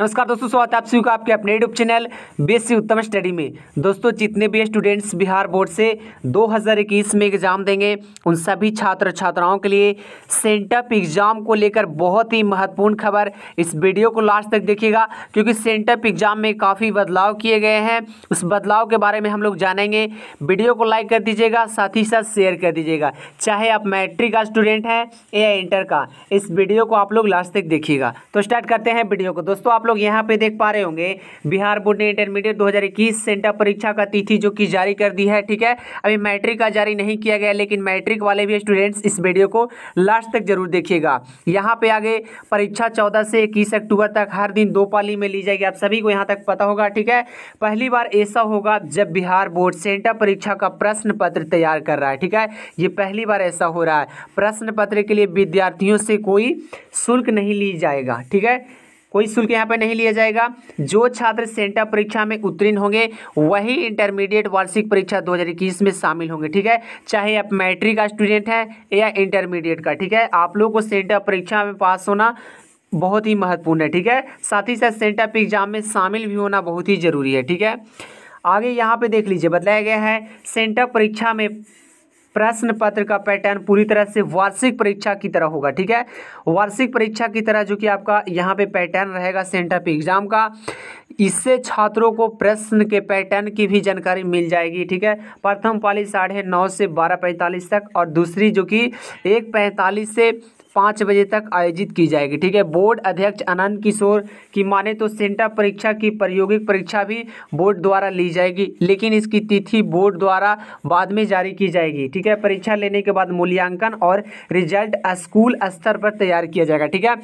नमस्कार दोस्तों स्वागत आप सभी का आपके अपने YouTube channel B Uttam study में दोस्तों जितने भी स्टूडेंट्स बिहार बोर्ड से 2021 में एग्ज़ाम देंगे उन सभी छात्र छात्राओं के लिए सेंटअप एग्ज़ाम को लेकर बहुत ही महत्वपूर्ण खबर इस वीडियो को लास्ट तक देखिएगा क्योंकि सेंटअप एग्ज़ाम में काफ़ी बदलाव किए गए हैं उस बदलाव के बारे में हम लोग जानेंगे वीडियो को लाइक कर दीजिएगा साथ ही साथ शेयर कर दीजिएगा चाहे आप मैट्रिक का स्टूडेंट हैं या इंटर का इस वीडियो को आप लोग लास्ट तक देखिएगा तो स्टार्ट करते हैं वीडियो को दोस्तों आप लोग यहाँ पे देख पा रहे होंगे बिहार बोर्ड ने इंटरमीडिएट 2021 सेंटर परीक्षा का तिथि जो कि जारी कर दी है ठीक है अभी मैट्रिक का जारी नहीं किया गया लेकिन मैट्रिक वाले भी स्टूडेंट्स इस वीडियो को लास्ट तक जरूर देखिएगा यहाँ पे आगे परीक्षा चौदह से इक्कीस अक्टूबर तक हर दिन दो पाली में ली जाएगी आप सभी को यहाँ तक पता होगा ठीक है पहली बार ऐसा होगा जब बिहार बोर्ड सेंटर परीक्षा का प्रश्न पत्र तैयार कर रहा है ठीक है ये पहली बार ऐसा हो रहा है प्रश्न पत्र के लिए विद्यार्थियों से कोई शुल्क नहीं ली जाएगा ठीक है कोई शुल्क यहाँ पर नहीं लिया जाएगा जो छात्र सेंटा परीक्षा में उत्तीर्ण होंगे वही इंटरमीडिएट वार्षिक परीक्षा 2021 में शामिल होंगे ठीक है चाहे आप मैट्रिक का स्टूडेंट हैं या इंटरमीडिएट का ठीक है आप लोगों को सेंटा परीक्षा में पास होना बहुत ही महत्वपूर्ण है ठीक है साथ ही साथ सेंटा एग्जाम में शामिल भी होना बहुत ही ज़रूरी है ठीक है आगे यहाँ पर देख लीजिए बताया गया है सेंटा परीक्षा में प्रश्न पत्र का पैटर्न पूरी तरह से वार्षिक परीक्षा की तरह होगा ठीक है वार्षिक परीक्षा की तरह जो कि आपका यहाँ पे पैटर्न रहेगा सेंटर पे एग्जाम का इससे छात्रों को प्रश्न के पैटर्न की भी जानकारी मिल जाएगी ठीक है प्रथम पाली साढ़े नौ से बारह पैंतालीस तक और दूसरी जो कि एक पैंतालीस से पाँच बजे तक आयोजित की जाएगी ठीक है बोर्ड अध्यक्ष आनंद किशोर की माने तो सेंटा परीक्षा की प्रायोगिक परीक्षा भी बोर्ड द्वारा ली जाएगी लेकिन इसकी तिथि बोर्ड द्वारा बाद में जारी की जाएगी ठीक है परीक्षा लेने के बाद मूल्यांकन और रिजल्ट स्कूल स्तर पर तैयार किया जाएगा ठीक है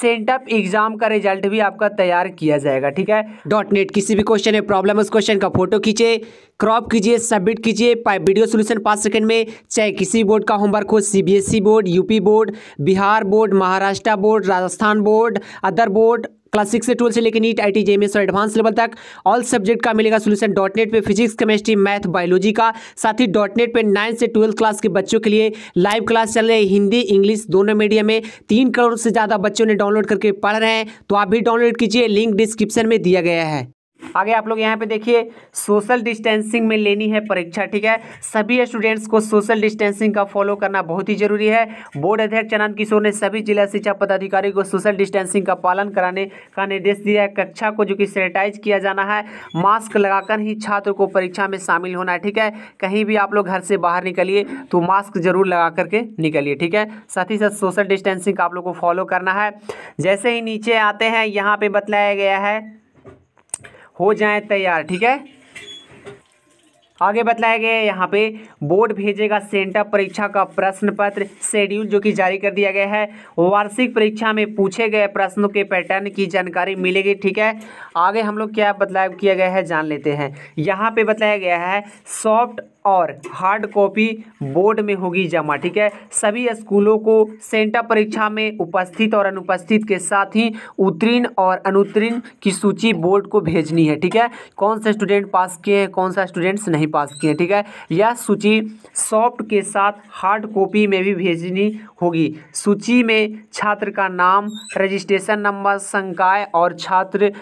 सेंटअप एग्जाम का रिजल्ट भी आपका तैयार किया जाएगा ठीक है डॉट नेट किसी भी क्वेश्चन में प्रॉब्लम उस क्वेश्चन का फोटो खींचे क्रॉप कीजिए सबमिट कीजिए वीडियो सोल्यूशन पाँच सेकंड में चाहे किसी बोर्ड का होमवर्क हो C board UP board Bihar Bihar board Maharashtra board Rajasthan board other board class six से ट्वेल्थ से लेकर नीट आई टी जे और एडवांस लेवल तक ऑल सब्जेक्ट का मिलेगा सोल्यूशन डॉट नेट पर फिजिक्स केमिस्ट्री मैथ बायोलॉजी का साथ ही डॉट नेट पर नाइन्थ से ट्वेल्थ क्लास के बच्चों के लिए लाइव क्लास चल रही है हिंदी इंग्लिश दोनों मीडियम में तीन करोड़ से ज़्यादा बच्चों ने डाउनलोड करके पढ़ रहे हैं तो आप भी डाउनलोड कीजिए लिंक डिस्क्रिप्शन में दिया गया है आगे आप लोग यहाँ पे देखिए सोशल डिस्टेंसिंग में लेनी है परीक्षा ठीक है सभी स्टूडेंट्स को सोशल डिस्टेंसिंग का फॉलो करना बहुत ही जरूरी है बोर्ड अध्यक्ष चनंद किशोर ने सभी जिला शिक्षा पदाधिकारी को सोशल डिस्टेंसिंग का पालन कराने का निर्देश दिया है कक्षा को जो कि सैनिटाइज किया जाना है मास्क लगाकर ही छात्र को परीक्षा में शामिल होना है ठीक है कहीं भी आप लोग घर से बाहर निकलिए तो मास्क जरूर लगा करके निकलिए ठीक है साथ ही साथ सोशल डिस्टेंसिंग का आप लोग को फॉलो करना है जैसे ही नीचे आते हैं यहाँ पे बतलाया गया है हो जाए तैयार ठीक है आगे बताया गया है यहाँ पे बोर्ड भेजेगा सेंटर परीक्षा का प्रश्न पत्र शेड्यूल जो कि जारी कर दिया गया है वार्षिक परीक्षा में पूछे गए प्रश्नों के पैटर्न की जानकारी मिलेगी ठीक है आगे हम लोग क्या बदलाव किया गया है जान लेते हैं यहाँ पे बताया गया है सॉफ्ट और हार्ड कॉपी बोर्ड में होगी जमा ठीक है सभी स्कूलों को सेंटा परीक्षा में उपस्थित और अनुपस्थित के साथ ही उत्तीर्ण और अनुत्तीर्ण की सूची बोर्ड को भेजनी है ठीक है कौन से स्टूडेंट पास किए हैं कौन सा स्टूडेंट्स नहीं पास किए हैं ठीक है यह सूची सॉफ्ट के साथ हार्ड कॉपी में भी भेजनी होगी सूची में छात्र का नाम रजिस्ट्रेशन नंबर संकाय और छात्र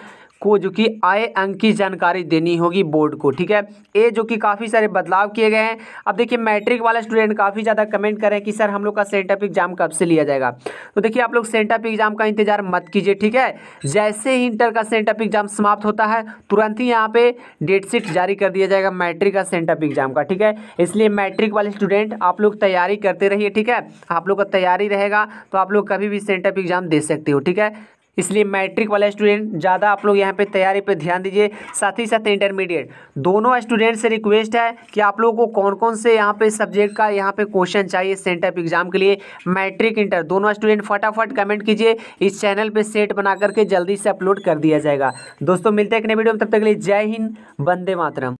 को जो कि आय अंक की जानकारी देनी होगी बोर्ड को ठीक है ए जो कि काफ़ी सारे बदलाव किए गए हैं अब देखिए मैट्रिक वाला स्टूडेंट काफ़ी ज़्यादा कमेंट कर रहे हैं कि सर हम लोग का सेंटअप एग्जाम कब से लिया जाएगा तो देखिए आप लोग सेंट एग्जाम का इंतजार मत कीजिए ठीक है जैसे ही इंटर का सेंट एग्जाम समाप्त होता है तुरंत ही यहाँ पर डेट शीट जारी कर दिया जाएगा मैट्रिक का सेंटअप एग्जाम का ठीक है इसलिए मैट्रिक वाले स्टूडेंट आप लोग तैयारी करते रहिए ठीक है आप लोग का तैयारी रहेगा तो आप लोग कभी भी सेंटअप एग्जाम दे सकते हो ठीक है इसलिए मैट्रिक वाले स्टूडेंट ज़्यादा आप लोग यहाँ पे तैयारी पे ध्यान दीजिए साथ ही साथ इंटरमीडिएट दोनों स्टूडेंट से रिक्वेस्ट है कि आप लोगों को कौन कौन से यहाँ पे सब्जेक्ट का यहाँ पे क्वेश्चन चाहिए सेंटअप एग्जाम के लिए मैट्रिक इंटर दोनों स्टूडेंट फटाफट कमेंट कीजिए इस चैनल पर सेट बना करके जल्दी से अपलोड कर दिया जाएगा दोस्तों मिलते हैं एक नए वीडियो में तब तक के लिए जय हिंद वंदे मातरम